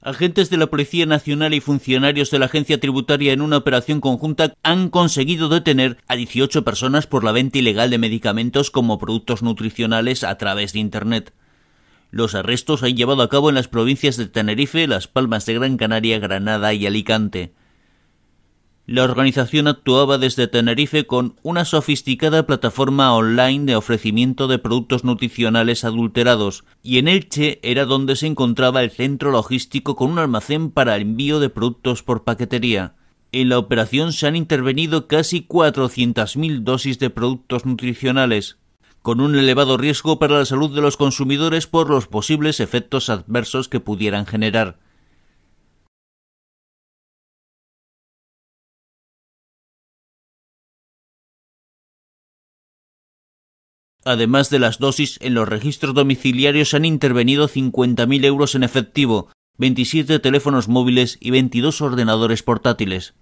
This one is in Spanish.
Agentes de la Policía Nacional y funcionarios de la Agencia Tributaria en una operación conjunta han conseguido detener a 18 personas por la venta ilegal de medicamentos como productos nutricionales a través de Internet. Los arrestos han llevado a cabo en las provincias de Tenerife, Las Palmas de Gran Canaria, Granada y Alicante. La organización actuaba desde Tenerife con una sofisticada plataforma online de ofrecimiento de productos nutricionales adulterados, y en Elche era donde se encontraba el centro logístico con un almacén para envío de productos por paquetería. En la operación se han intervenido casi 400.000 dosis de productos nutricionales, con un elevado riesgo para la salud de los consumidores por los posibles efectos adversos que pudieran generar. Además de las dosis, en los registros domiciliarios han intervenido 50.000 euros en efectivo, 27 teléfonos móviles y 22 ordenadores portátiles.